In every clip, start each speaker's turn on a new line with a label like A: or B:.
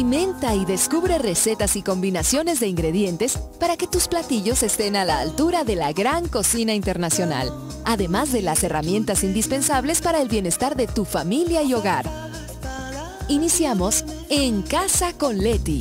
A: Experimenta y descubre recetas y combinaciones de ingredientes para que tus platillos estén a la altura de la gran cocina internacional, además de las herramientas indispensables para el bienestar de tu familia y hogar. Iniciamos En Casa con Leti.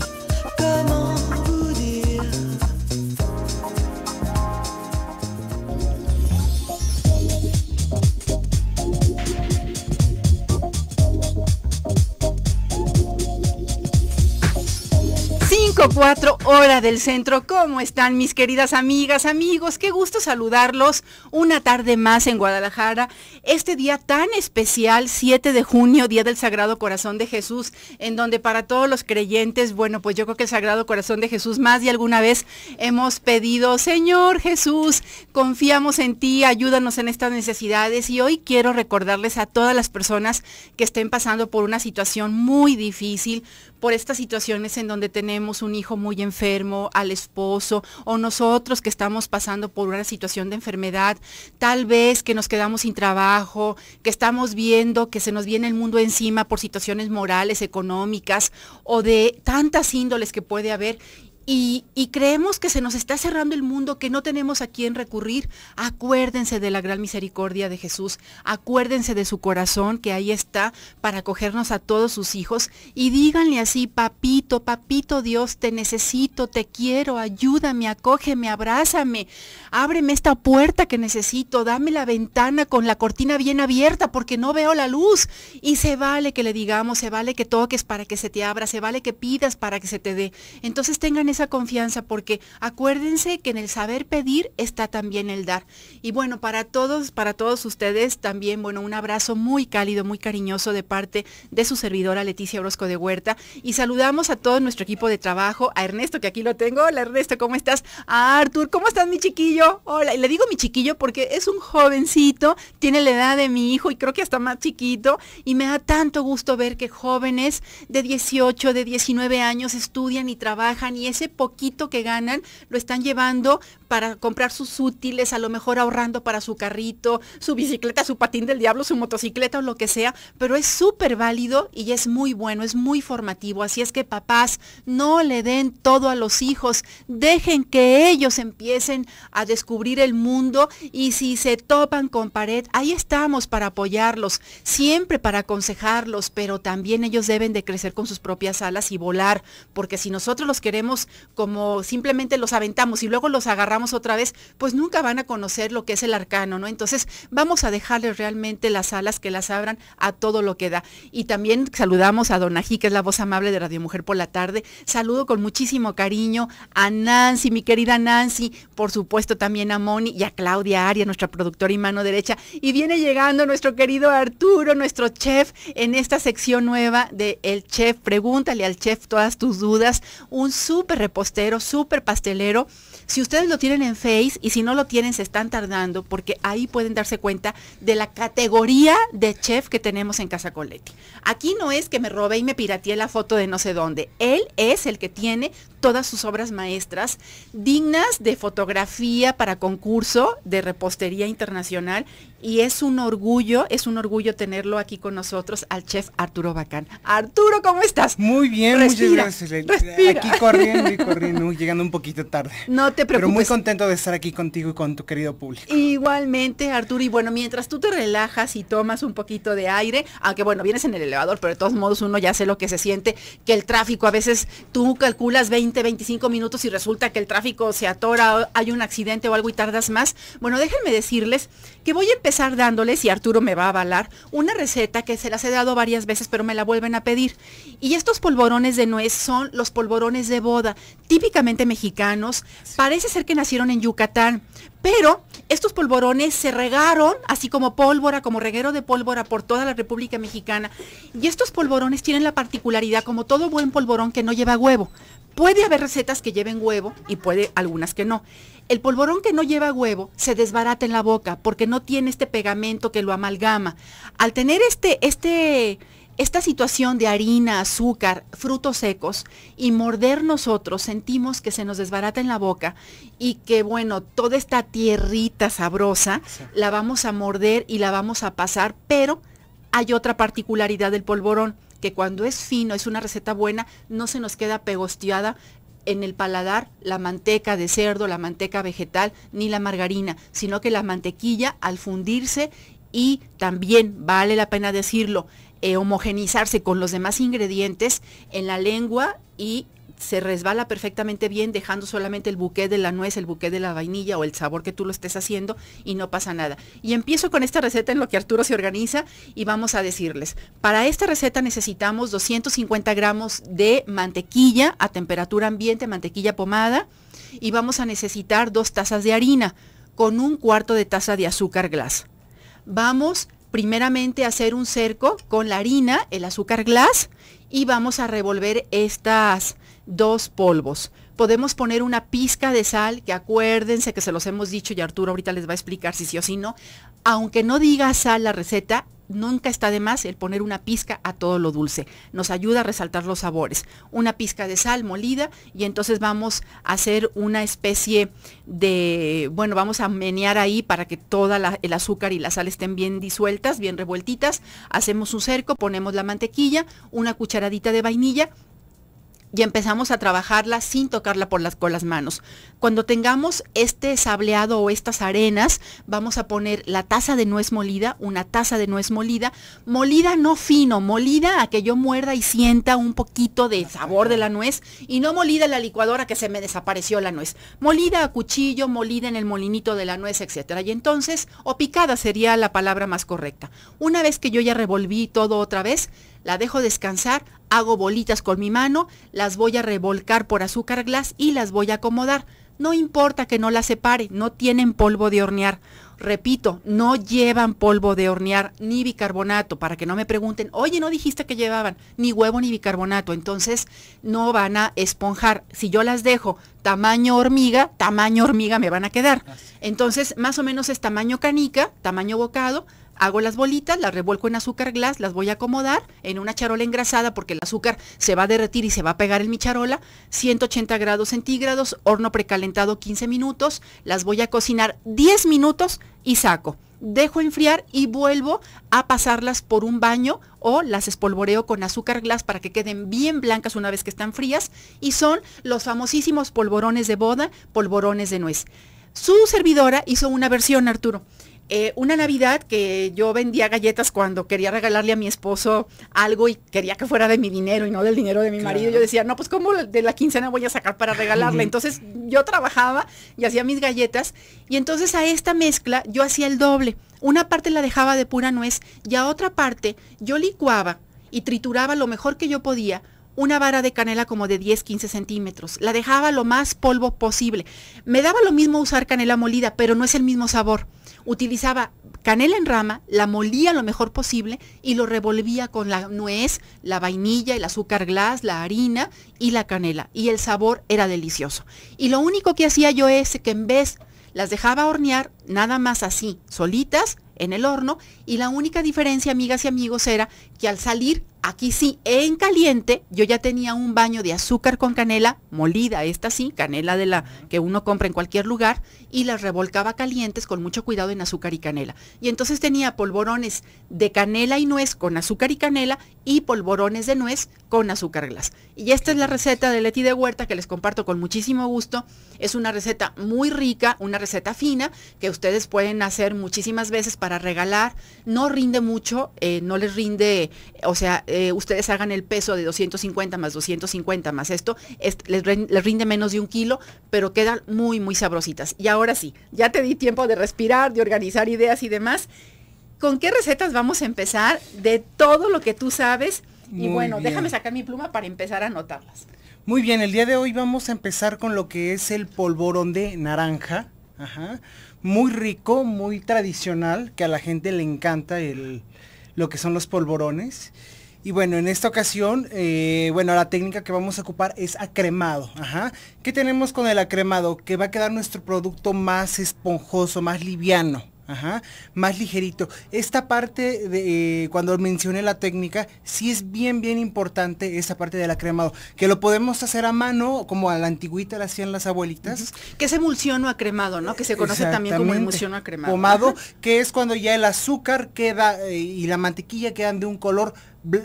A: cuatro hora del centro. ¿Cómo están mis queridas amigas, amigos? Qué gusto saludarlos una tarde más en Guadalajara. Este día tan especial, 7 de junio, Día del Sagrado Corazón de Jesús, en donde para todos los creyentes, bueno, pues yo creo que el Sagrado Corazón de Jesús más de alguna vez hemos pedido, Señor Jesús, confiamos en ti, ayúdanos en estas necesidades. Y hoy quiero recordarles a todas las personas que estén pasando por una situación muy difícil, por estas situaciones en donde tenemos un hijo muy enfermo, al esposo o nosotros que estamos pasando por una situación de enfermedad, tal vez que nos quedamos sin trabajo, que estamos viendo que se nos viene el mundo encima por situaciones morales, económicas o de tantas índoles que puede haber y, creemos que se nos está cerrando el mundo, que no tenemos a quién recurrir, acuérdense de la gran misericordia de Jesús, acuérdense de su corazón que ahí está para acogernos a todos sus hijos y díganle así, papito, papito Dios, te necesito, te quiero, ayúdame, acógeme, abrázame, ábreme esta puerta que necesito, dame la ventana con la cortina bien abierta porque no veo la luz y se vale que le digamos, se vale que toques para que se te abra, se vale que pidas para que se te dé. Entonces tengan confianza porque acuérdense que en el saber pedir está también el dar. Y bueno, para todos, para todos ustedes también, bueno, un abrazo muy cálido, muy cariñoso de parte de su servidora Leticia Orozco de Huerta y saludamos a todo nuestro equipo de trabajo, a Ernesto que aquí lo tengo. Hola Ernesto, ¿cómo estás? A Artur, ¿cómo estás mi chiquillo? Hola, y le digo mi chiquillo porque es un jovencito, tiene la edad de mi hijo y creo que hasta más chiquito y me da tanto gusto ver que jóvenes de 18, de 19 años estudian y trabajan y ese poquito que ganan lo están llevando para comprar sus útiles, a lo mejor ahorrando para su carrito, su bicicleta, su patín del diablo, su motocicleta o lo que sea, pero es súper válido y es muy bueno, es muy formativo. Así es que papás, no le den todo a los hijos, dejen que ellos empiecen a descubrir el mundo y si se topan con pared, ahí estamos para apoyarlos, siempre para aconsejarlos, pero también ellos deben de crecer con sus propias alas y volar, porque si nosotros los queremos como simplemente los aventamos y luego los agarramos, otra vez, pues nunca van a conocer lo que es el arcano, ¿no? Entonces vamos a dejarles realmente las alas que las abran a todo lo que da. Y también saludamos a Donají, que es la voz amable de Radio Mujer por la tarde. Saludo con muchísimo cariño a Nancy, mi querida Nancy, por supuesto también a Moni y a Claudia Aria, nuestra productora y mano derecha. Y viene llegando nuestro querido Arturo, nuestro chef, en esta sección nueva de El Chef. Pregúntale al chef todas tus dudas. Un súper repostero, súper pastelero si ustedes lo tienen en Face y si no lo tienen se están tardando porque ahí pueden darse cuenta de la categoría de chef que tenemos en Casa Coletti. Aquí no es que me robé y me pirateé la foto de no sé dónde. Él es el que tiene todas sus obras maestras dignas de fotografía para concurso de repostería internacional y es un orgullo, es un orgullo tenerlo aquí con nosotros al chef Arturo Bacán. Arturo, ¿cómo
B: estás? Muy bien, respira, muchas gracias. Aquí corriendo y corriendo, llegando un poquito tarde. No pero muy contento de estar aquí contigo y con tu querido público.
A: Igualmente, Arturo. Y bueno, mientras tú te relajas y tomas un poquito de aire, aunque bueno, vienes en el elevador, pero de todos modos uno ya sé lo que se siente, que el tráfico, a veces tú calculas 20, 25 minutos y resulta que el tráfico se atora, hay un accidente o algo y tardas más. Bueno, déjenme decirles que voy a empezar dándoles, y Arturo me va a avalar, una receta que se las he dado varias veces, pero me la vuelven a pedir. Y estos polvorones de nuez son los polvorones de boda, típicamente mexicanos, para Parece ser que nacieron en Yucatán, pero estos polvorones se regaron, así como pólvora, como reguero de pólvora por toda la República Mexicana. Y estos polvorones tienen la particularidad, como todo buen polvorón, que no lleva huevo. Puede haber recetas que lleven huevo y puede algunas que no. El polvorón que no lleva huevo se desbarata en la boca porque no tiene este pegamento que lo amalgama. Al tener este, este, esta situación de harina, azúcar, frutos secos y morder nosotros, sentimos que se nos desbarata en la boca y que bueno, toda esta tierrita sabrosa la vamos a morder y la vamos a pasar, pero hay otra particularidad del polvorón, que cuando es fino, es una receta buena, no se nos queda pegosteada en el paladar la manteca de cerdo, la manteca vegetal, ni la margarina, sino que la mantequilla al fundirse y también, vale la pena decirlo, eh, homogenizarse con los demás ingredientes en la lengua y se resbala perfectamente bien dejando solamente el buque de la nuez, el buque de la vainilla o el sabor que tú lo estés haciendo y no pasa nada. Y empiezo con esta receta en lo que Arturo se organiza y vamos a decirles, para esta receta necesitamos 250 gramos de mantequilla a temperatura ambiente, mantequilla pomada y vamos a necesitar dos tazas de harina con un cuarto de taza de azúcar glas. Vamos primeramente hacer un cerco con la harina, el azúcar glass, y vamos a revolver estas dos polvos. Podemos poner una pizca de sal, que acuérdense que se los hemos dicho y Arturo ahorita les va a explicar si sí o si no aunque no diga sal la receta, nunca está de más el poner una pizca a todo lo dulce. Nos ayuda a resaltar los sabores. Una pizca de sal molida y entonces vamos a hacer una especie de, bueno, vamos a menear ahí para que toda el azúcar y la sal estén bien disueltas, bien revueltitas. Hacemos un cerco, ponemos la mantequilla, una cucharadita de vainilla y empezamos a trabajarla sin tocarla con las manos. Cuando tengamos este sableado o estas arenas, vamos a poner la taza de nuez molida, una taza de nuez molida, molida no fino, molida a que yo muerda y sienta un poquito de sabor de la nuez y no molida en la licuadora que se me desapareció la nuez, molida a cuchillo, molida en el molinito de la nuez, etcétera. Y entonces, o picada sería la palabra más correcta. Una vez que yo ya revolví todo otra vez, la dejo descansar, hago bolitas con mi mano, las voy a revolcar por azúcar glass y las voy a acomodar. No importa que no las separe, no tienen polvo de hornear. Repito, no llevan polvo de hornear ni bicarbonato, para que no me pregunten, oye, no dijiste que llevaban ni huevo ni bicarbonato, entonces no van a esponjar. Si yo las dejo tamaño hormiga, tamaño hormiga me van a quedar. Entonces, más o menos es tamaño canica, tamaño bocado, hago las bolitas, las revuelco en azúcar glass, las voy a acomodar en una charola engrasada porque el azúcar se va a derretir y se va a pegar en mi charola, 180 grados centígrados, horno precalentado 15 minutos, las voy a cocinar 10 minutos y saco. Dejo enfriar y vuelvo a pasarlas por un baño o las espolvoreo con azúcar glass para que queden bien blancas una vez que están frías y son los famosísimos polvorones de boda, polvorones de nuez. Su servidora hizo una versión, Arturo eh, una Navidad que yo vendía galletas cuando quería regalarle a mi esposo algo y quería que fuera de mi dinero y no del dinero de mi marido. Yo decía, no, pues ¿cómo de la quincena voy a sacar para regalarle? Entonces yo trabajaba y hacía mis galletas y entonces a esta mezcla yo hacía el doble. Una parte la dejaba de pura nuez y a otra parte yo licuaba y trituraba lo mejor que yo podía una vara de canela como de 10, 15 centímetros. La dejaba lo más polvo posible. Me daba lo mismo usar canela molida, pero no es el mismo sabor utilizaba canela en rama, la molía lo mejor posible y lo revolvía con la nuez, la vainilla, el azúcar glas, la harina y la canela. Y el sabor era delicioso. Y lo único que hacía yo es que en vez las dejaba hornear nada más así, solitas, en el horno, y la única diferencia, amigas y amigos, era que al salir, aquí sí, en caliente, yo ya tenía un baño de azúcar con canela molida, esta sí, canela de la que uno compra en cualquier lugar, y las revolcaba calientes con mucho cuidado en azúcar y canela. Y entonces tenía polvorones de canela y nuez con azúcar y canela y polvorones de nuez con azúcar glas. Y esta es la receta de Leti de Huerta que les comparto con muchísimo gusto. Es una receta muy rica, una receta fina que ustedes pueden hacer muchísimas veces para regalar. No rinde mucho, eh, no les rinde o sea, eh, ustedes hagan el peso de 250 más 250 más esto, les, rinde menos de un kilo, pero quedan muy, muy sabrositas. Y ahora sí, ya te di tiempo de respirar, de organizar ideas y demás. ¿Con qué recetas vamos a empezar de todo lo que tú sabes? y bueno, déjame sacar mi pluma para empezar a anotarlas.
B: Muy bien, el día de hoy vamos a empezar con lo que es el polvorón de naranja. Muy rico, muy tradicional, que a la gente le encanta el, lo que son los polvorones. Y bueno, en esta ocasión, eh, bueno, la técnica que vamos a ocupar es acremado. Ajá. ¿Qué tenemos con el acremado? Que va a quedar nuestro producto más esponjoso, más liviano. Ajá, más ligerito. Esta parte de eh, cuando mencioné la técnica, sí es bien, bien importante esa parte del acremado, que lo podemos hacer a mano, como a la antigüita la hacían las abuelitas.
A: Que es emulsiono acremado,
B: ¿no? Que se conoce también como o acremado. Pomado, que es cuando ya el azúcar queda eh, y la mantequilla quedan de un color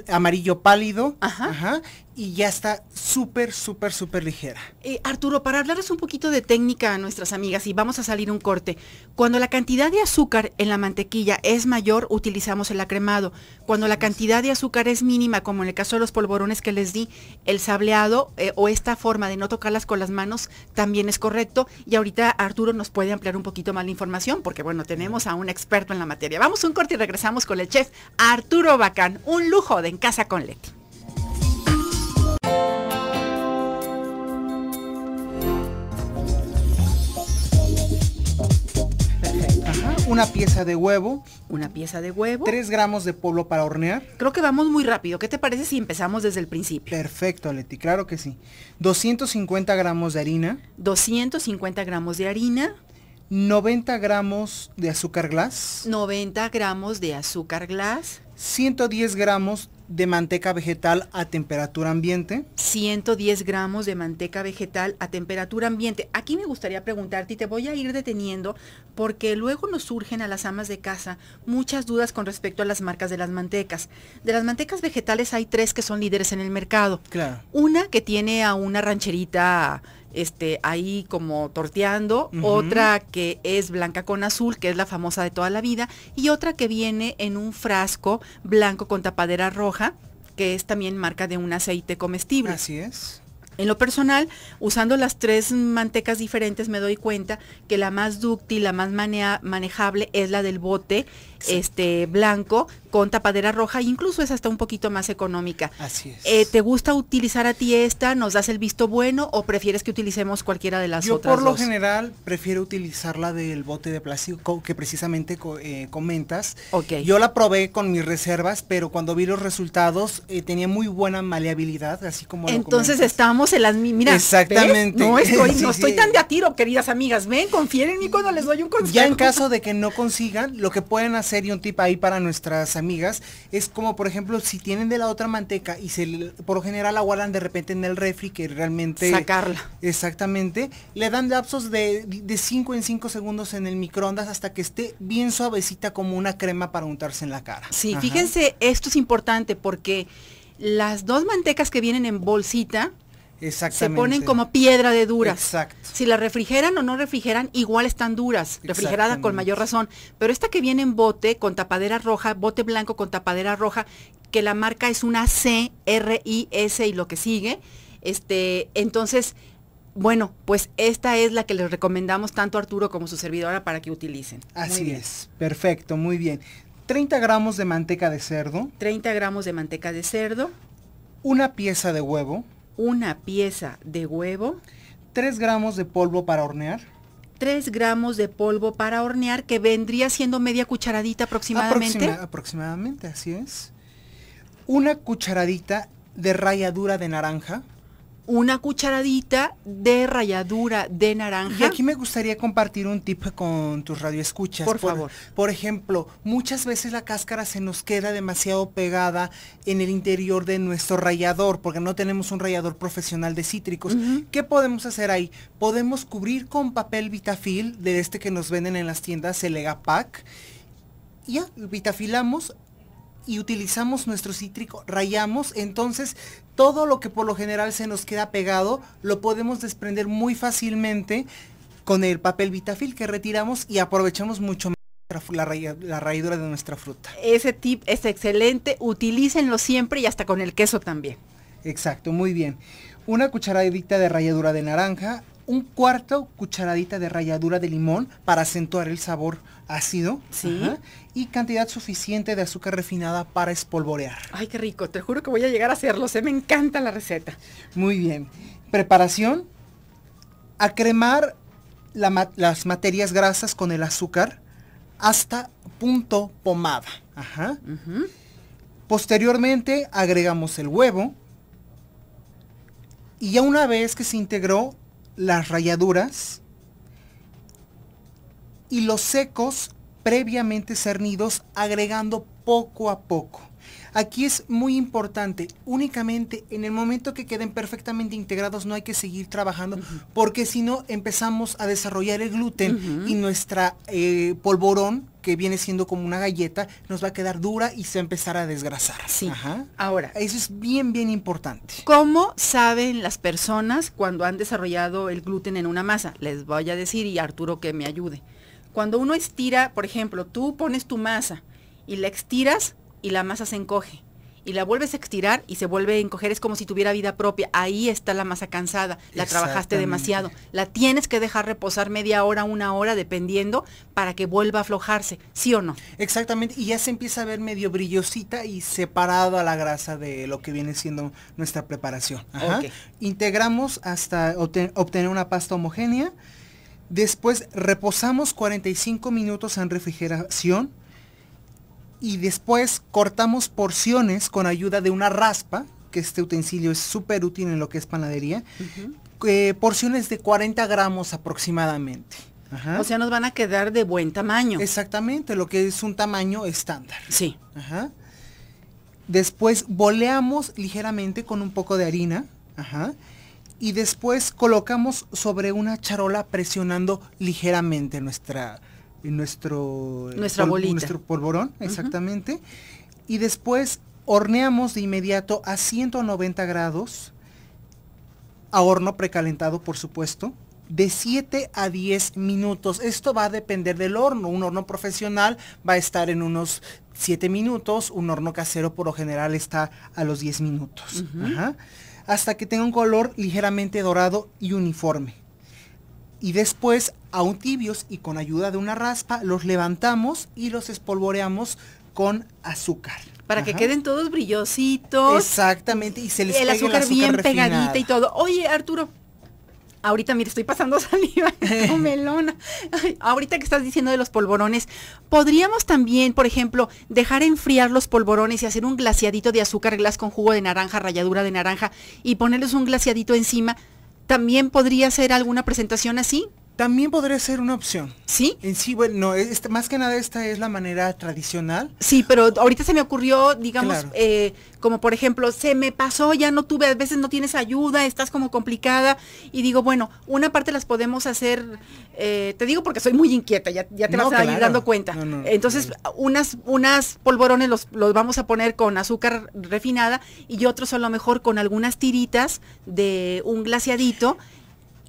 B: amarillo pálido. Ajá. ajá y ya está súper, súper, súper ligera.
A: Eh, Arturo, para hablarles un poquito de técnica a nuestras amigas y vamos a salir un corte. Cuando la cantidad de azúcar en la mantequilla es mayor, utilizamos el acremado. Cuando la cantidad de azúcar es mínima, como en el caso de los polvorones que les di, el sableado eh, o esta forma de no tocarlas con las manos también es correcto. Y ahorita Arturo nos puede ampliar un poquito más la información porque, bueno, tenemos a un experto en la materia. Vamos un corte y regresamos con el chef Arturo Bacán. Un lujo de en Casa con Leti.
B: una pieza de huevo. Una pieza de huevo. Tres gramos de polvo para hornear. Creo que vamos muy rápido. ¿Qué te parece si empezamos desde el principio? Perfecto, Leti, claro que sí. 250 gramos de harina. 250 gramos de harina. 90 gramos de azúcar glass. 90 gramos de azúcar glass. 110 gramos de manteca vegetal a temperatura ambiente.
A: 110 gramos de manteca vegetal a temperatura ambiente. Aquí me gustaría preguntarte y te voy a ir deteniendo porque luego nos surgen a las amas de casa muchas dudas con respecto a las marcas de las mantecas. De las mantecas vegetales hay tres que son líderes en el mercado. Claro. Una que tiene a una rancherita este, ahí como torteando, otra que es blanca con azul, que es la famosa de toda la vida, y otra que viene en un frasco blanco con tapadera roja, que es también marca de un aceite comestible. Así es. En lo personal, usando las tres mantecas diferentes, me doy cuenta que la más dúctil, la más manejable es la del bote este blanco con tapadera roja, incluso es hasta un poquito más económica. Así es. Eh, ¿Te gusta utilizar a ti esta? ¿Nos das el visto bueno o prefieres que utilicemos cualquiera de las otras? Yo por lo
B: general prefiero utilizar la del bote de plástico que precisamente eh, comentas. Okay. Yo la probé con mis reservas, pero cuando vi los resultados eh, tenía muy buena maleabilidad, así como... Entonces
A: estábamos en las... Mira, Exactamente. No, estoy, tan de a tiro, queridas amigas. Ven, confíen en cuando les doy un consejo. Ya en caso
B: de que no consigan, lo que pueden hacer Sería un tip ahí para nuestras amigas, es como por ejemplo si tienen de la otra manteca y se por lo general la guardan de repente en el refri que realmente... Sacarla. Exactamente. Le dan lapsos de 5 en 5 segundos en el microondas hasta que esté bien suavecita como una crema para untarse en la cara. Sí, fíjense, esto es importante
A: porque las dos mantecas que vienen en bolsita,
B: Exactamente. Se ponen como piedra
A: de duras. Si la refrigeran o no refrigeran, igual están duras, refrigerada con mayor razón. Pero esta que viene en bote con tapadera roja, bote blanco con tapadera roja, que la marca es una C, R, I, S y lo que sigue, este, entonces, bueno, pues esta es la que les recomendamos tanto a Arturo como a su servidora para que utilicen. Así es,
B: perfecto, muy bien. 30 gramos de manteca de cerdo.
A: 30 gramos de manteca de cerdo. Una pieza de huevo una pieza de huevo. 3 gramos de polvo para hornear. 3 gramos de polvo para hornear, que vendría siendo media cucharadita aproximadamente.
B: aproximadamente, así es. Una cucharadita de ralladura de naranja una cucharadita
A: de ralladura
B: de naranja. Y aquí me gustaría compartir un tip con tus radioescuchas. Por, por favor. Por ejemplo, muchas veces la cáscara se nos queda demasiado pegada en el interior de nuestro rallador, porque no tenemos un rallador profesional de cítricos. ¿Qué podemos hacer ahí? Podemos cubrir con papel vitafil, de este que nos venden en las tiendas, el Pack. Ya, vitafilamos y utilizamos nuestro cítrico, rayamos, entonces todo lo que por lo general se nos queda pegado lo podemos desprender muy fácilmente con el papel vitafil que retiramos y aprovechamos mucho más la, rayadura de nuestra fruta.
A: Ese tip es excelente, utilícenlo
B: siempre y hasta con el queso también. Exacto, muy bien. Una cucharadita de ralladura de naranja, un cuarto cucharadita de ralladura de limón para acentuar el sabor ácido. y cantidad suficiente de azúcar refinada para espolvorear.
A: Ay, qué rico. Te juro que voy a llegar a hacerlo. Se me encanta la receta.
B: Muy bien. Preparación. A cremar las materias grasas con el azúcar hasta punto pomada. Ajá. Posteriormente agregamos el huevo. Y ya una vez que se integró, las rayaduras y los secos previamente cernidos agregando poco a poco. Aquí es muy importante, únicamente en el momento que queden perfectamente integrados no hay que seguir trabajando porque si no empezamos a desarrollar el gluten y nuestra eh, polvorón que viene siendo como una galleta, nos va a quedar dura y se va a empezar a desgrasar.
A: Ahora. Eso es bien, bien importante. ¿Cómo saben las personas cuando han desarrollado el gluten en una masa? Les voy a decir y Arturo que me ayude. Cuando uno estira, por ejemplo, tú pones tu masa y la estiras y la masa se encoge y la vuelves a estirar y se vuelve a encoger, es como si tuviera vida propia. Ahí está la masa cansada, la trabajaste demasiado. La tienes que dejar reposar media hora, una hora, dependiendo, para que vuelva a aflojarse, ¿sí o no? Exactamente, y ya se empieza a ver medio brillosita y separado a
B: la grasa de lo que viene siendo nuestra preparación. Integramos hasta obtener una pasta homogénea. Después reposamos 45 minutos en refrigeración y después cortamos porciones con ayuda de una raspa, que este utensilio es súper útil en lo que es panadería, eh, porciones de 40 gramos aproximadamente. O sea, nos van a quedar de buen tamaño. Exactamente, lo que es un tamaño estándar. Sí. Ajá. Después boleamos ligeramente con un poco de harina. Ajá. Y después colocamos sobre una charola presionando ligeramente nuestra, nuestro, eh, Nuestra nuestro polvorón, exactamente. Y después horneamos de inmediato a 190 grados, a horno precalentado, por supuesto, de 7 a 10 minutos. Esto va a depender del horno. Un horno profesional va a estar en unos 7 minutos, un horno casero por lo general está a los 10 minutos. Hasta que tenga un color ligeramente dorado y uniforme y después, aún tibios y con ayuda de una raspa, los levantamos y los espolvoreamos con azúcar. Para que queden
A: todos brillositos. Exactamente, y se les el, azúcar, el azúcar bien pegadita y todo. Oye, Arturo, ahorita mire, estoy pasando saliva con melona. ahorita que estás diciendo de los polvorones, podríamos también, por ejemplo, dejar enfriar los polvorones y hacer un glaciadito de azúcar glas con jugo de naranja, ralladura de naranja y ponerles un glaciadito encima ¿También podría ser alguna presentación así? También podría ser una opción. ¿Sí? En sí, bueno, este, más que nada esta es la manera tradicional. Sí, pero ahorita se me ocurrió, digamos, eh, como por ejemplo, se me pasó, ya no tuve, a veces no tienes ayuda, estás como complicada, y digo, bueno, una parte las podemos hacer, eh, te digo porque soy muy inquieta, ya, te vas a ir dando cuenta. Entonces, unas, unas polvorones los, los vamos a poner con azúcar refinada y otros a lo mejor con algunas tiritas de un glaciadito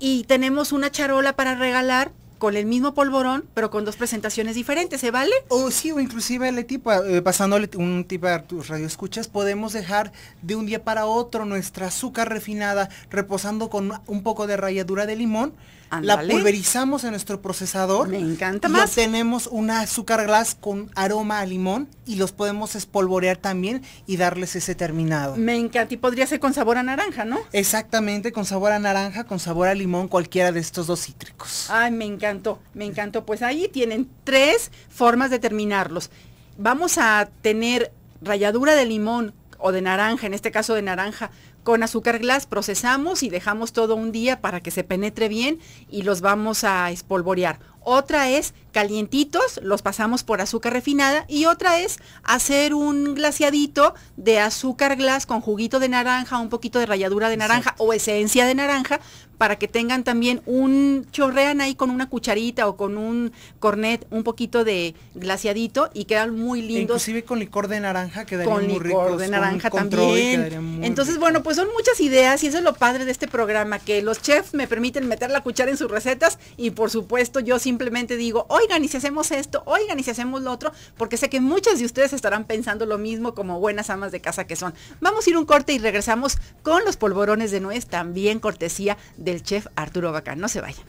A: y tenemos una charola para regalar con el mismo polvorón, pero con dos presentaciones diferentes, ¿se vale?
B: O sí, o inclusive el tipo, eh, pasándole un tipo a tus radioescuchas, podemos dejar de un día para otro nuestra azúcar refinada reposando con un poco de ralladura de limón la pulverizamos en nuestro procesador. Me encanta y más. Tenemos una azúcar glass con aroma a limón y los podemos espolvorear también y darles ese terminado. Me encanta. Y podría ser con sabor a naranja, ¿no? Exactamente, con sabor a naranja, con sabor a limón, cualquiera de estos dos
A: cítricos. Ay, me encantó, me encantó. Pues ahí tienen tres formas de terminarlos. Vamos a tener ralladura de limón o de naranja, en este caso de naranja, con azúcar glass procesamos y dejamos todo un día para que se penetre bien y los vamos a espolvorear. Otra es calientitos, los pasamos por azúcar refinada y otra es hacer un glaciadito de azúcar glass con juguito de naranja, un poquito de ralladura de naranja o esencia de naranja para que tengan también un chorrean ahí con una cucharita o con un cornet un poquito de glaciadito y quedan muy e lindos. Inclusive con licor de naranja quedaría muy ricos. Con licor de naranja también. Entonces, bueno, pues son muchas ideas y eso es lo padre de este programa, que los chefs me permiten meter la cuchara en sus recetas y por supuesto yo simplemente digo, oigan, y si hacemos esto, oigan, y si hacemos lo otro, porque sé que muchas de ustedes estarán pensando lo mismo como buenas amas de casa que son. Vamos a ir un corte y regresamos con los polvorones de nuez, también cortesía del chef Arturo Bacán. No se vayan.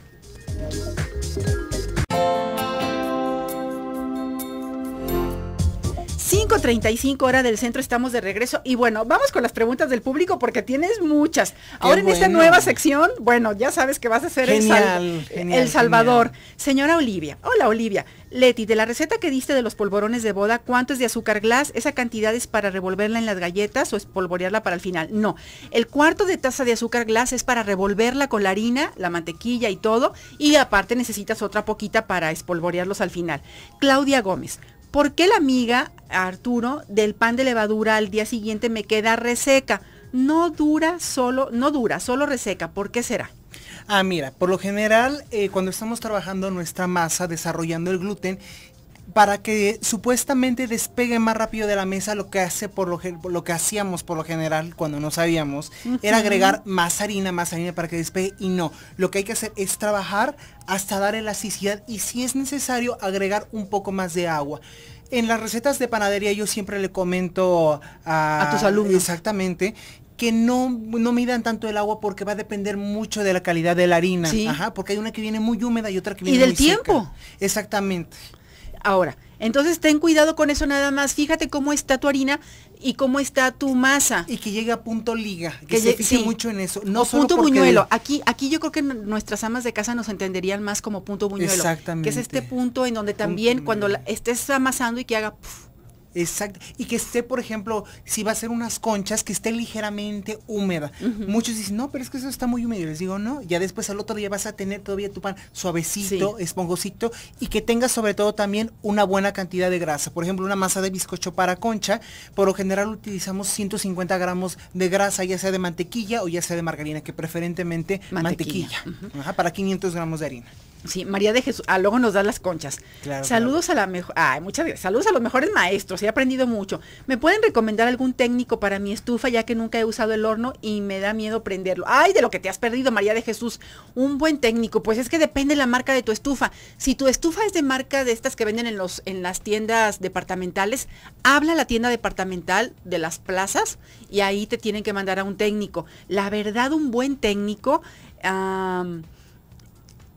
A: 5.35 hora del centro, estamos de regreso. Y bueno, vamos con las preguntas del público porque tienes muchas. Ahora en esta nueva sección, bueno, ya sabes que vas a ser el, Salvador. Señora Olivia, hola Olivia. Leti, de la receta que diste de los polvorones de boda, ¿cuánto es de azúcar glass? ¿Esa cantidad es para revolverla en las galletas o espolvorearla para el final? No. El cuarto de taza de azúcar glass es para revolverla con la harina, la mantequilla y todo. Y aparte necesitas otra poquita para espolvorearlos al final. Claudia Gómez, ¿Por qué la miga, Arturo, del pan de levadura al día siguiente me queda reseca? No dura solo, no dura, solo reseca. ¿Por qué será?
B: Ah, mira, por lo general, eh, cuando estamos trabajando nuestra masa, desarrollando el gluten, para que supuestamente despegue más rápido de la mesa lo que hace por lo, que hacíamos por lo general cuando no sabíamos era agregar más harina más harina para que despegue y no lo que hay que hacer es trabajar hasta dar elasticidad y si es necesario agregar un poco más de agua en las recetas de panadería yo siempre le comento a, a tus alumnos exactamente que no, no midan tanto el agua porque va a depender mucho de la calidad
A: de la harina. Ajá, porque hay una que viene muy húmeda y otra que viene muy seca. Y del tiempo. Exactamente. Ahora, entonces ten cuidado con eso nada más. Fíjate cómo está tu harina y cómo está tu masa. Y que llegue a punto liga, que, se fije mucho en eso. No punto buñuelo. Aquí, aquí yo creo que nuestras amas de casa nos entenderían más como punto buñuelo. Exactamente. Que es este punto en donde también cuando estés amasando y que haga... Exacto. Y que esté, por ejemplo, si va a ser unas
B: conchas, que esté ligeramente húmeda. Muchos dicen, no, pero es que eso está muy húmedo. les digo, no, ya después al otro día vas a tener todavía tu pan suavecito, sí. y que tenga sobre todo también una buena cantidad de grasa. Por ejemplo, una masa de bizcocho para concha, por lo general utilizamos 150 gramos de grasa, ya sea de mantequilla o ya sea de margarina, que preferentemente mantequilla,
A: para 500 gramos de harina. Sí, María de Jesús. A ah, luego nos das las conchas. saludos a la mejor. Ay, muchas gracias. Saludos a los mejores maestros. He aprendido mucho. ¿Me pueden recomendar algún técnico para mi estufa ya que nunca he usado el horno y me da miedo prenderlo? Ay, de lo que te has perdido, María de Jesús. Un buen técnico. Pues es que depende la marca de tu estufa. Si tu estufa es de marca de estas que venden en, los, en las tiendas departamentales, habla a la tienda departamental de las plazas y ahí te tienen que mandar a un técnico. La verdad, un buen técnico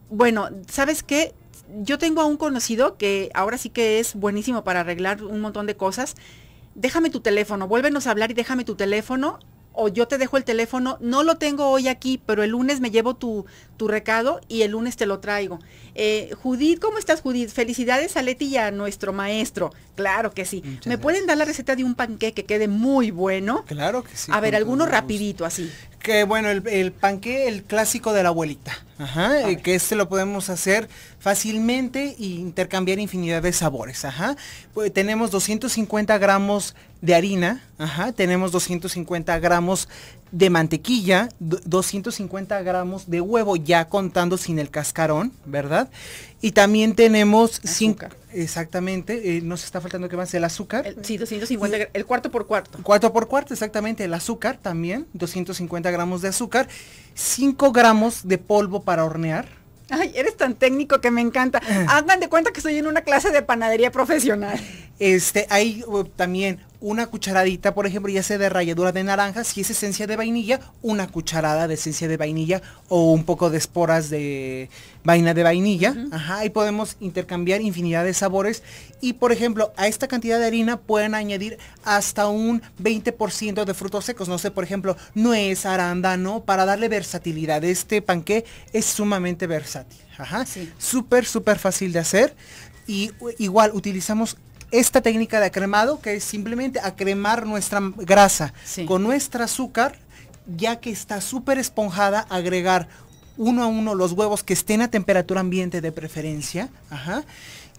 A: bueno, ¿sabes qué? Yo tengo a un conocido que ahora sí que es buenísimo para arreglar un montón de cosas. Déjame tu teléfono, vuélvenos a hablar y déjame tu teléfono o yo te dejo el teléfono. No lo tengo hoy aquí, pero el lunes me llevo tu, tu recado y el lunes te lo traigo. Eh, Judith, ¿cómo estás, Judith? Felicidades a Leti y a nuestro maestro. Claro que sí. ¿Me pueden dar la receta de un panqué que quede muy bueno? Claro que sí. A ver, alguno rapidito así.
B: Que bueno, el, el panqué, el clásico de la abuelita. Ajá, eh, que este lo podemos hacer fácilmente e intercambiar infinidad de sabores. Ajá. Pues, tenemos 250 gramos de harina, ajá, tenemos 250 gramos de mantequilla, 250 gramos de huevo, ya contando sin el cascarón, ¿verdad? Y también tenemos azúcar. exactamente, eh, nos está faltando que más, el azúcar. sí, 250, el cuarto por cuarto. Cuarto por cuarto, exactamente, el azúcar también, 250 gramos de azúcar, 5 gramos de polvo para hornear, Ay, eres tan técnico que me encanta. Eh. Hazme de cuenta que estoy en una clase de panadería profesional. Este, hay uh, también una cucharadita, por ejemplo, ya sea de ralladura de naranja, si es esencia de vainilla, una cucharada de esencia de vainilla o un poco de esporas de vaina de vainilla. Ajá, y podemos intercambiar infinidad de sabores. Y, por ejemplo, a esta cantidad de harina pueden añadir hasta un 20% de frutos secos. No sé, por ejemplo, nuez, arándano, para darle versatilidad. Este panqué es sumamente versátil. Ajá, súper, súper fácil de hacer. Y igual utilizamos esta técnica de acremado, que es simplemente acremar nuestra grasa con nuestro azúcar, ya que está súper esponjada, agregar uno a uno los huevos que estén a temperatura ambiente de preferencia.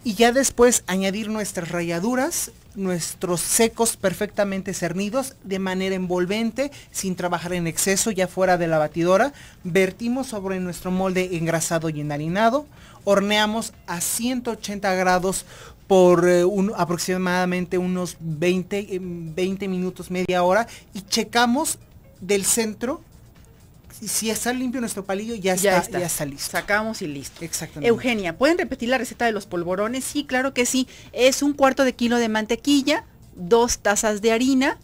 B: y ya después añadir nuestras ralladuras, nuestros secos perfectamente cernidos de manera envolvente, sin trabajar en exceso, ya fuera de la batidora. Vertimos sobre nuestro molde engrasado y enharinado. Horneamos a 180 grados por eh, aproximadamente unos 20, 20 eh, minutos, media hora, y checamos del centro si está limpio nuestro palillo, ya, está, ya está
A: listo. Sacamos y listo. Exactamente. Eugenia, ¿pueden repetir la receta de los polvorones? Sí, claro que sí. Es un cuarto de kilo de mantequilla, dos tazas de harina,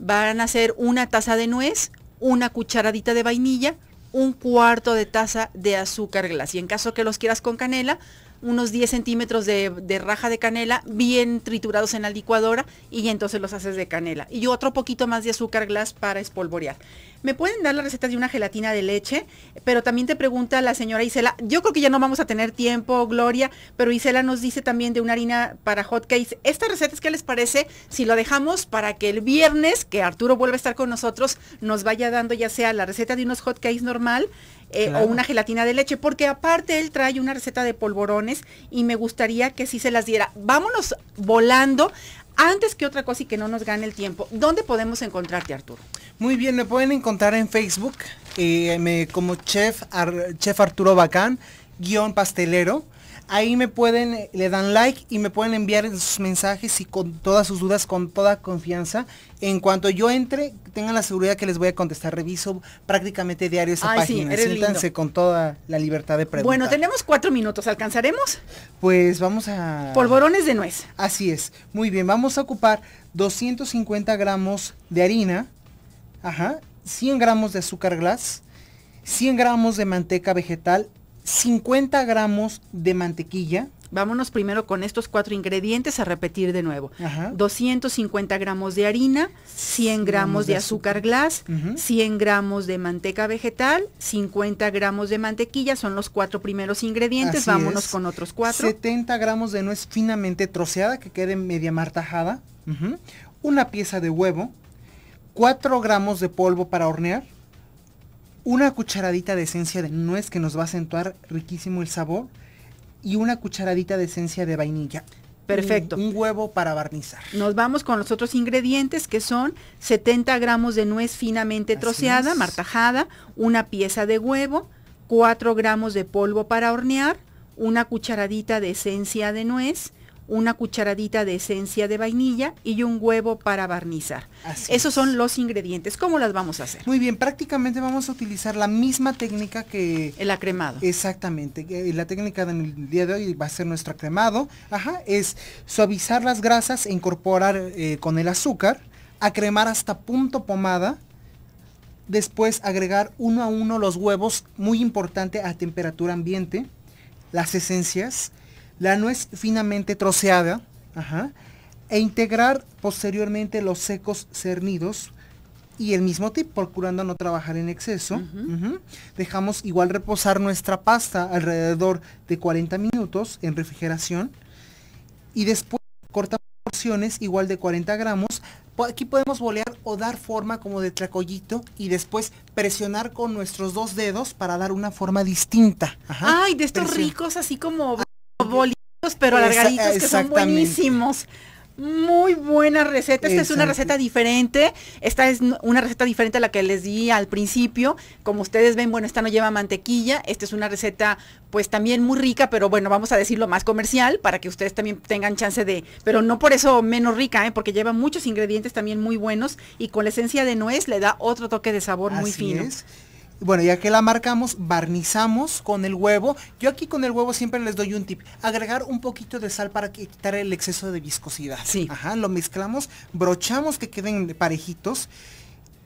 A: van a ser una taza de nuez, una cucharadita de vainilla, un cuarto de taza de azúcar glas. Y en caso que los quieras con canela, unos 10 centímetros de, raja de canela, bien triturados en la licuadora y entonces los haces de canela. Y otro poquito más de azúcar glass para espolvorear. Me pueden dar la receta de una gelatina de leche, pero también te pregunta la señora Isela, yo creo que ya no vamos a tener tiempo, Gloria, pero Isela nos dice también de una harina para hot cakes receta es ¿qué les parece? Si lo dejamos para que el viernes, que Arturo vuelva a estar con nosotros, nos vaya dando ya sea la receta de unos hot cakes normal eh, o una gelatina de leche, porque aparte él trae una receta de polvorón y me gustaría que sí se las diera. Vámonos volando antes que otra cosa y que no nos gane el tiempo, ¿dónde podemos encontrarte, Arturo? Muy
B: bien, me pueden encontrar en Facebook eh, como chef, chef Arturo Bacán, guión pastelero. Ahí me pueden, le dan like y me pueden enviar sus mensajes y con todas sus dudas, con toda confianza. En cuanto yo entre, tengan la seguridad que les voy a contestar. Reviso prácticamente diario esa página. Siéntanse con toda
A: la libertad de preguntar. Bueno, tenemos cuatro minutos. ¿Alcanzaremos?
B: Pues vamos a... Polvorones de nuez. Así es. Muy bien, vamos a ocupar 250 gramos de harina. Ajá. 100 gramos de azúcar glass. 100 gramos de manteca vegetal 50 gramos de mantequilla.
A: Vámonos primero con estos cuatro ingredientes a repetir de nuevo. 250 gramos de harina, 100 gramos de azúcar glass, 100 gramos de manteca vegetal, 50 gramos de mantequilla, son los cuatro primeros ingredientes. Vámonos con otros cuatro. 70 gramos de nuez finamente
B: troceada que quede media martajada, una pieza de huevo, 4 gramos de polvo para hornear, una cucharadita de esencia de nuez que nos va a acentuar riquísimo el sabor y una cucharadita de esencia de vainilla.
A: Perfecto. Un, huevo para barnizar. Nos vamos con los otros ingredientes que son 70 gramos de nuez finamente troceada, martajada, una pieza de huevo, 4 gramos de polvo para hornear, una cucharadita de esencia de nuez, una cucharadita de esencia de vainilla y un huevo para barnizar. Esos son los ingredientes. ¿Cómo las vamos a hacer? Muy bien, prácticamente vamos a utilizar la misma técnica que... El
B: acremado. Exactamente. Eh, la técnica del día de hoy va a ser nuestro acremado. Ajá, es suavizar las grasas e incorporar eh, con el azúcar, acremar hasta punto pomada, después agregar uno a uno los huevos, muy importante a temperatura ambiente, las esencias, la nuez finamente troceada ajá, e integrar posteriormente los secos cernidos y el mismo tipo, procurando no trabajar en exceso. Dejamos igual reposar nuestra pasta alrededor de 40 minutos en refrigeración y después cortamos porciones igual de 40 gramos. Aquí podemos bolear o dar forma como de tracollito y después presionar con nuestros dos dedos para dar una forma
A: distinta. Ajá. Ay, de estos ricos así como pero alargaditos que son buenísimos. Muy buena receta. Esta es una receta diferente. Esta es una receta diferente a la que les di al principio. Como ustedes ven, bueno, esta no lleva mantequilla. Esta es una receta pues también muy rica, pero bueno, vamos a decirlo más comercial para que ustedes también tengan chance de, pero no por eso menos rica, ¿eh? porque lleva muchos ingredientes también muy buenos y con la esencia de nuez le da otro toque de sabor muy fino.
B: Bueno, ya que la marcamos, barnizamos con el huevo. Yo aquí con el huevo siempre les doy un tip. Agregar un poquito de sal para quitar el exceso de viscosidad. Sí. Ajá, lo mezclamos, brochamos que queden parejitos.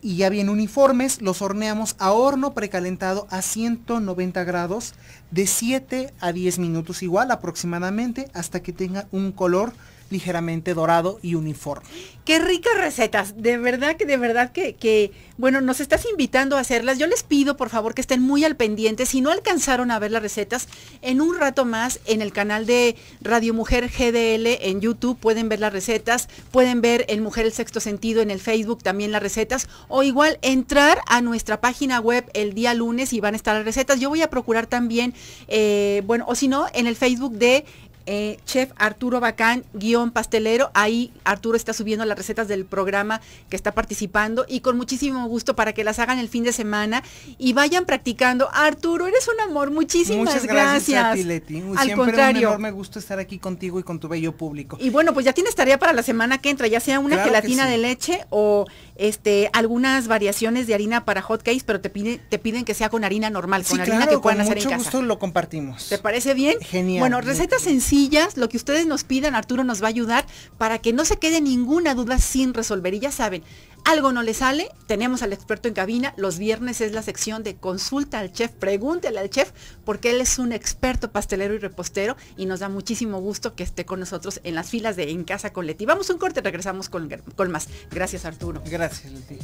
B: Y ya bien uniformes, los horneamos a horno precalentado a 190 grados de 7 a 10 minutos igual aproximadamente hasta que tenga un color
A: ligeramente dorado y uniforme. Qué ricas recetas, de verdad que, de verdad que, bueno, nos estás invitando a hacerlas. Yo les pido, por favor, que estén muy al pendiente. Si no alcanzaron a ver las recetas, en un rato más en el canal de Radio Mujer GDL en YouTube pueden ver las recetas, pueden ver en Mujer el Sexto Sentido en el Facebook también las recetas, o igual entrar a nuestra página web el día lunes y van a estar las recetas. Yo voy a procurar también, eh, bueno, o si no, en el Facebook de eh, chef Arturo Bacán, guión pastelero. Ahí Arturo está subiendo las recetas del programa que está participando y con muchísimo gusto para que las hagan el fin de semana y vayan practicando. Arturo, eres un amor. Muchísimas Muchas gracias. Al contrario. Un enorme
B: gusto estar aquí contigo y con tu bello público.
A: Y bueno, pues ya tienes tarea para la semana que entra, ya sea una gelatina de leche o este algunas variaciones de harina para hot cakes, pero te piden, que sea con harina normal, con harina que puedan hacer en casa. gusto lo compartimos. ¿Te parece bien? Genial. Bueno, recetas sencillas lo que ustedes nos pidan, Arturo nos va a ayudar para que no se quede ninguna duda sin resolver. Y ya saben, algo no le sale, tenemos al experto en cabina. Los viernes es la sección de consulta al chef, pregúntele al chef, porque él es un experto pastelero y repostero y nos da muchísimo gusto que esté con nosotros en las filas de En Casa con Leti. Vamos un corte, regresamos con, con más. Gracias, Arturo. Gracias, Leti.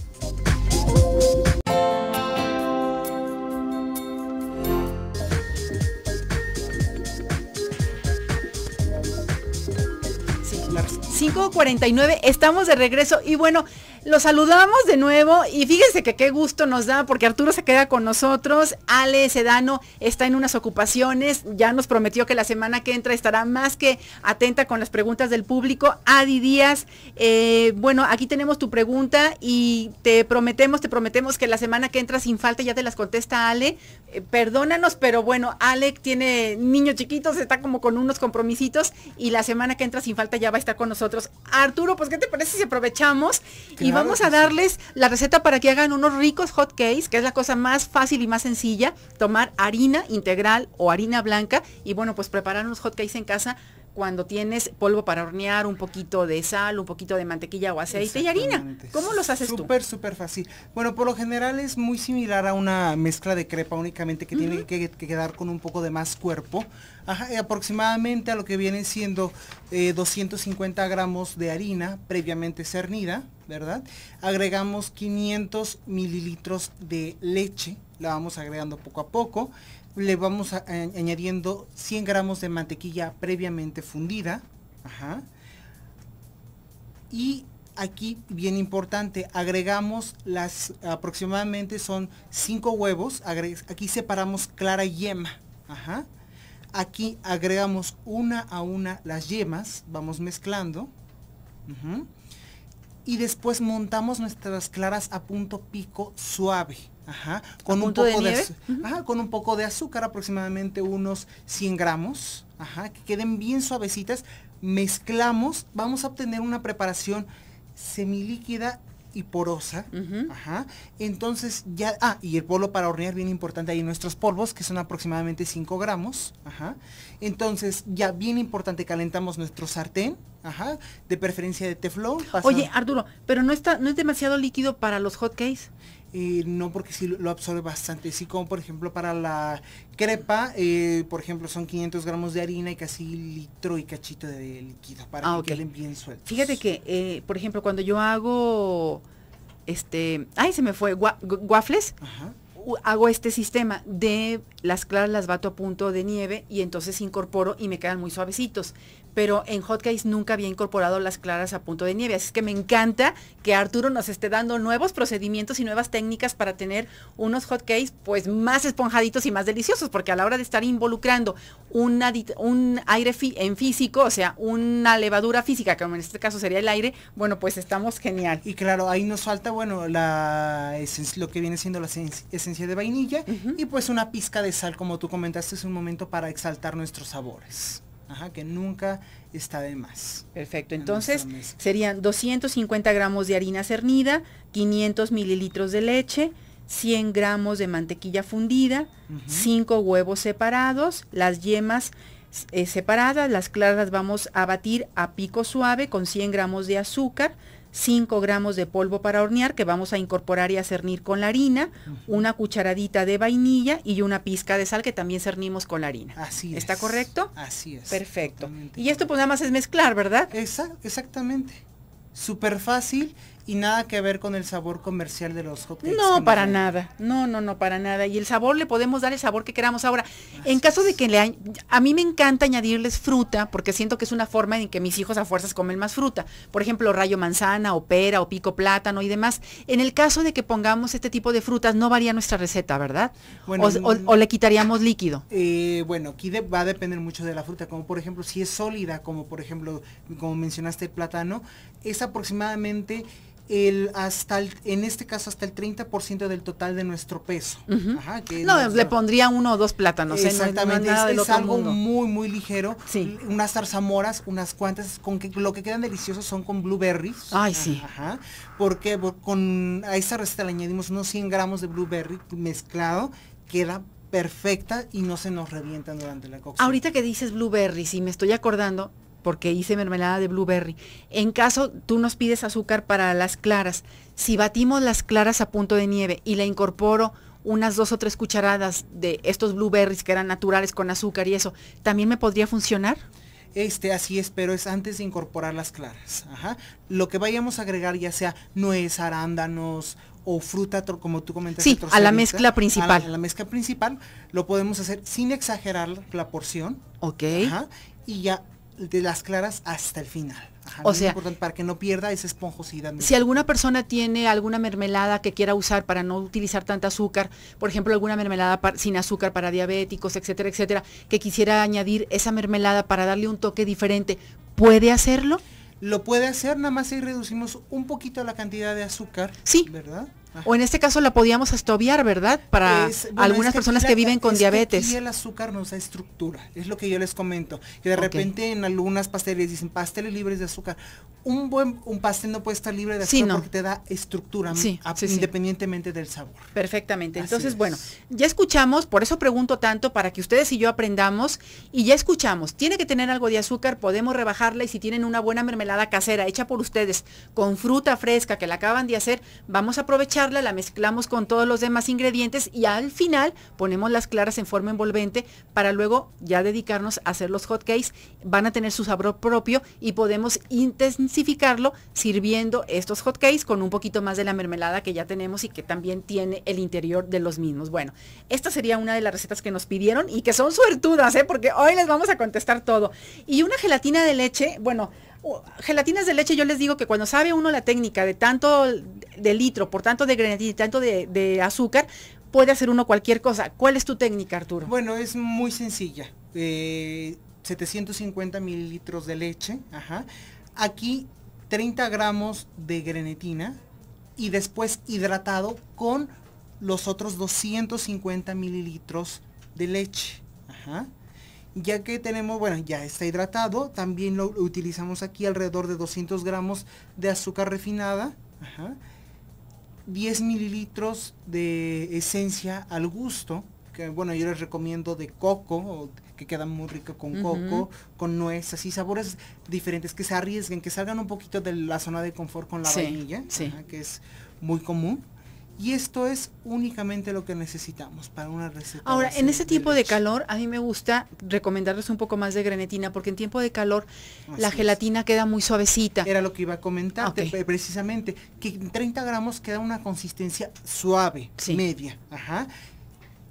A: 5.49, estamos de regreso y bueno, lo saludamos de nuevo y fíjense que qué gusto nos da porque Arturo se queda con nosotros, Ale Sedano está en unas ocupaciones, ya nos prometió que la semana que entra estará más que atenta con las preguntas del público. Adi Díaz, eh, bueno, aquí tenemos tu pregunta y te prometemos, te prometemos que la semana que entra sin falta ya te las contesta Ale. Eh, perdónanos, pero bueno, Ale tiene niños chiquitos, está como con unos compromisitos y la semana que entra sin falta ya va a estar con nosotros. Arturo, pues ¿qué te parece si aprovechamos? vamos a darles la receta para que hagan unos ricos hot cakes, que es la cosa más fácil y más sencilla, tomar harina integral o harina blanca y bueno, pues preparar unos hot cakes en casa cuando tienes polvo para hornear, un poquito de sal, un poquito de mantequilla o aceite y harina. ¿Cómo los haces súper, tú? Súper, súper
B: fácil. Bueno, por lo general es muy similar a una mezcla de crepa únicamente que tiene que, quedar con un poco de más cuerpo. aproximadamente a lo que vienen siendo 250 eh, gramos de harina previamente cernida. ¿verdad? Agregamos 500 mililitros de leche, la vamos agregando poco a poco. Le vamos eh, añadiendo 100 gramos de mantequilla previamente fundida. Ajá. Y aquí, bien importante, agregamos las, aproximadamente son 5 huevos. aquí separamos clara yema. Ajá. Aquí agregamos una a una las yemas, vamos mezclando y después montamos nuestras claras a punto pico suave. con, un poco de, azúcar, aproximadamente unos 100 gramos, que queden bien suavecitas, mezclamos, vamos a obtener una preparación semilíquida y porosa. Ajá. Entonces ya, ah, y el polvo para hornear, bien importante ahí nuestros polvos, que son aproximadamente 5 gramos. Ajá. Entonces ya bien importante, calentamos nuestro sartén. Ajá, de preferencia de teflón. Oye, Arturo, pero no está, no es demasiado líquido para los hot hotcakes no porque sí lo absorbe bastante, sí como por ejemplo para la crepa, eh, por ejemplo son 500 gramos de harina y casi litro y cachito de líquido para
A: ah, que queden bien sueltos. Fíjate que, eh, por ejemplo, cuando yo hago, este, ay se me fue, waffles, hago este sistema de las claras las bato a punto de nieve y entonces incorporo y me quedan muy suavecitos, pero en Hotcakes nunca había incorporado las claras a punto de nieve. Así que me encanta que Arturo nos esté dando nuevos procedimientos y nuevas técnicas para tener unos hotcakes pues más esponjaditos y más deliciosos, porque a la hora de estar involucrando un, aire en físico, o sea, una levadura física, como en este caso sería el aire, bueno, pues estamos genial. Y claro, ahí nos falta, bueno,
B: la lo que viene siendo la esencia de vainilla y pues una pizca de sal, como tú comentaste es un momento, para exaltar nuestros sabores. Ajá, que nunca está de más.
A: Perfecto, entonces serían 250 gramos de harina cernida, 500 mililitros de leche, 100 gramos de mantequilla fundida, 5 huevos separados, las yemas eh, separadas, las claras vamos a batir a pico suave con 100 gramos de azúcar, 5 gramos de polvo para hornear que vamos a incorporar y a cernir con la harina, una cucharadita de vainilla y una pizca de sal que también cernimos con la harina. Así ¿Está correcto? Así es. Perfecto. Y esto pues nada más es mezclar, ¿verdad?
B: exactamente. Súper fácil y nada que ver con el sabor comercial de los hot No, para nada.
A: No, no, no, para nada. Y el sabor le podemos dar el sabor que queramos. Ahora, en caso de que le a mí me encanta añadirles fruta porque siento que es una forma en que mis hijos a fuerzas comen más fruta. Por ejemplo, rayo manzana o pera o pico plátano y demás. En el caso de que pongamos este tipo de frutas, no varía nuestra receta, ¿verdad? o, le quitaríamos líquido.
B: Eh, bueno, aquí va a depender mucho de la fruta, como por ejemplo si es sólida, como por ejemplo, como mencionaste, el plátano, es aproximadamente el hasta el, en este caso hasta el 30% del total de nuestro peso. no, le
A: pondría uno o dos plátanos. ¿eh? Exactamente, es, algo
B: muy, muy ligero. Unas zarzamoras, unas cuantas, con que lo que quedan deliciosos son con blueberries. Ay, sí. Ajá. Porque con a esa receta le añadimos unos 100 gramos de blueberry mezclado, queda perfecta y no se nos revientan durante la
A: cocción. Ahorita que dices blueberries y me estoy acordando, porque hice mermelada de blueberry. En caso tú nos pides azúcar para las claras, si batimos las claras a punto de nieve y le incorporo unas dos o tres cucharadas de estos blueberries que eran naturales con azúcar y eso, ¿también me podría funcionar?
B: Este, así es, pero es antes de incorporar las claras. Ajá. Lo que vayamos a agregar, ya sea nuez, arándanos o fruta, como tú comentaste. Sí, a la mezcla principal. A la, mezcla principal, lo podemos hacer sin exagerar la porción. Ok. Ajá, y ya de las claras hasta el final.
A: o sea, para que no pierda esa
B: esponjosidad.
A: Si alguna persona tiene alguna mermelada que quiera usar para no utilizar tanto azúcar, por ejemplo, alguna mermelada sin azúcar para diabéticos, etcétera, etcétera, que quisiera añadir esa mermelada para darle un toque diferente, ¿puede hacerlo? Lo
B: puede hacer, nada más si reducimos un poquito la cantidad
A: de azúcar. Sí. ¿Verdad? O en este caso la podíamos hasta ¿verdad? Para algunas personas que viven con diabetes. Y el
B: azúcar nos da estructura, es lo que yo les comento. Que de repente en algunas pasteles dicen pasteles libres de azúcar. Un buen un pastel no puede estar libre de azúcar porque te da estructura sí,
A: independientemente del sabor. Perfectamente. Entonces, bueno, ya escuchamos, por eso pregunto tanto para que ustedes y yo aprendamos y ya escuchamos. Tiene que tener algo de azúcar, podemos rebajarla y si tienen una buena mermelada casera hecha por ustedes con fruta fresca que la acaban de hacer, vamos a aprovechar la mezclamos con todos los demás ingredientes y al final ponemos las claras en forma envolvente para luego ya dedicarnos a hacer los hot cakes. Van a tener su sabor propio y podemos intensificarlo sirviendo estos hot cakes con un poquito más de la mermelada que ya tenemos y que también tiene el interior de los mismos. Bueno, esta sería una de las recetas que nos pidieron y que son suertudas, ¿eh? porque hoy les vamos a contestar todo. Y una gelatina de leche, bueno, gelatinas de leche, yo les digo que cuando sabe uno la técnica de tanto de litro, por tanto de grenetina y tanto de, azúcar, puede hacer uno cualquier cosa. ¿Cuál es tu técnica, Arturo? Bueno, es
B: muy sencilla. 750 eh, mililitros de leche, ajá. Aquí 30 gramos de grenetina y después hidratado con los otros 250 mililitros de leche. Ya que tenemos, bueno, ya está hidratado, también lo utilizamos aquí alrededor de 200 gramos de azúcar refinada, 10 mililitros de esencia al gusto, que bueno, yo les recomiendo de coco, que queda muy rico con coco, con nueces y sabores diferentes, que se arriesguen, que salgan un poquito de la zona de confort con la vainilla, que es muy común. Y esto es únicamente lo que necesitamos para una receta. Ahora, en ese tiempo
A: de calor, a mí me gusta recomendarles un poco más de grenetina, porque en tiempo de calor la gelatina queda muy suavecita. Era lo que iba a comentar precisamente, que en 30 gramos queda una
B: consistencia suave, media.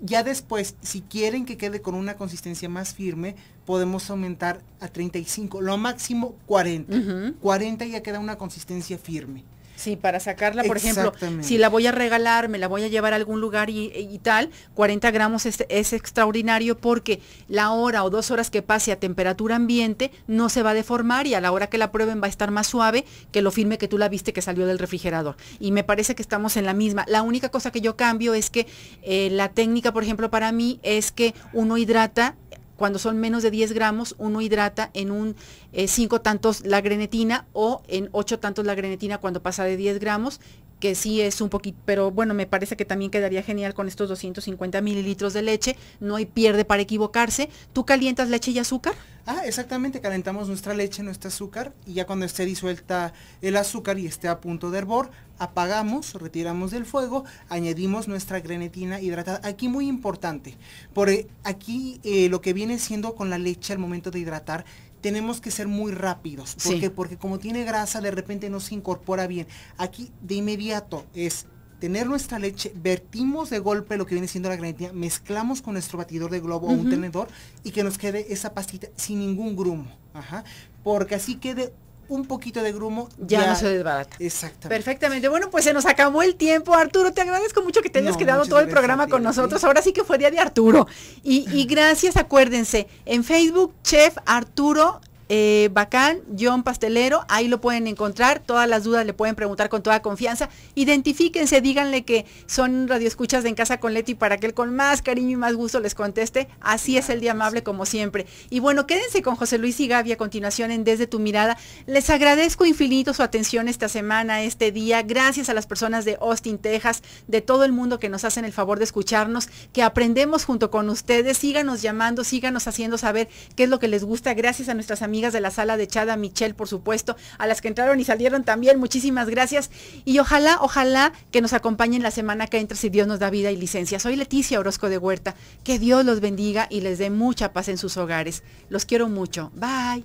B: Ya después, si quieren que quede con una consistencia más firme, podemos aumentar a 35, lo máximo
A: 40. 40 ya queda una consistencia firme. Sí, para sacarla, por ejemplo, si la voy a regalar, me la voy a llevar a algún lugar y, tal, 40 gramos es, extraordinario porque la hora o dos horas que pase a temperatura ambiente no se va a deformar y a la hora que la prueben va a estar más suave que lo firme que tú la viste que salió del refrigerador. Y me parece que estamos en la misma. La única cosa que yo cambio es que eh, la técnica, por ejemplo, para mí es que uno hidrata cuando son menos de 10 gramos, uno hidrata en un 5 eh, tantos la grenetina o en 8 tantos la grenetina cuando pasa de 10 gramos que sí es un poquito, pero bueno, me parece que también quedaría genial con estos 250 mililitros de leche, no hay pierde para equivocarse. ¿Tú calientas leche y azúcar? Ah, exactamente, calentamos nuestra leche, nuestro azúcar,
B: y ya cuando esté disuelta el azúcar y esté a punto de hervor, apagamos, retiramos del fuego, añadimos nuestra grenetina hidratada. Aquí muy importante, por eh, aquí eh, lo que viene siendo con la leche al momento de hidratar, tenemos que ser muy rápidos. ¿Por Porque como tiene grasa, de repente no se incorpora bien. Aquí de inmediato es tener nuestra leche, vertimos de golpe lo que viene siendo la granitina, mezclamos con nuestro batidor de globo o un tenedor y que nos quede esa pastita sin ningún grumo. Ajá. Porque así quede un poquito de grumo. Ya, no se desbarata. Exactamente.
A: Perfectamente. Bueno, pues se nos acabó el tiempo. Arturo, te agradezco mucho que te hayas quedado todo el programa con ¿eh? nosotros. Ahora sí que fue día de Arturo. Y, y gracias, acuérdense, en Facebook, Chef Arturo eh, bacán, John Pastelero, ahí lo pueden encontrar, todas las dudas le pueden preguntar con toda confianza, identifíquense, díganle que son radioescuchas de En Casa con Leti para que él con más cariño y más gusto les conteste, así es el día amable como siempre. Y bueno, quédense con José Luis y Gaby a continuación en Desde tu mirada, les agradezco infinito su atención esta semana, este día, gracias a las personas de Austin, Texas, de todo el mundo que nos hacen el favor de escucharnos, que aprendemos junto con ustedes, síganos llamando, síganos haciendo saber qué es lo que les gusta, gracias a nuestras amigas amigas de la sala de Chada, Michelle, por supuesto, a las que entraron y salieron también, muchísimas gracias. Y ojalá, ojalá que nos acompañen la semana que entra si Dios nos da vida y licencia. Soy Leticia Orozco de Huerta. Que Dios los bendiga y les dé mucha paz en sus hogares. Los quiero mucho. Bye.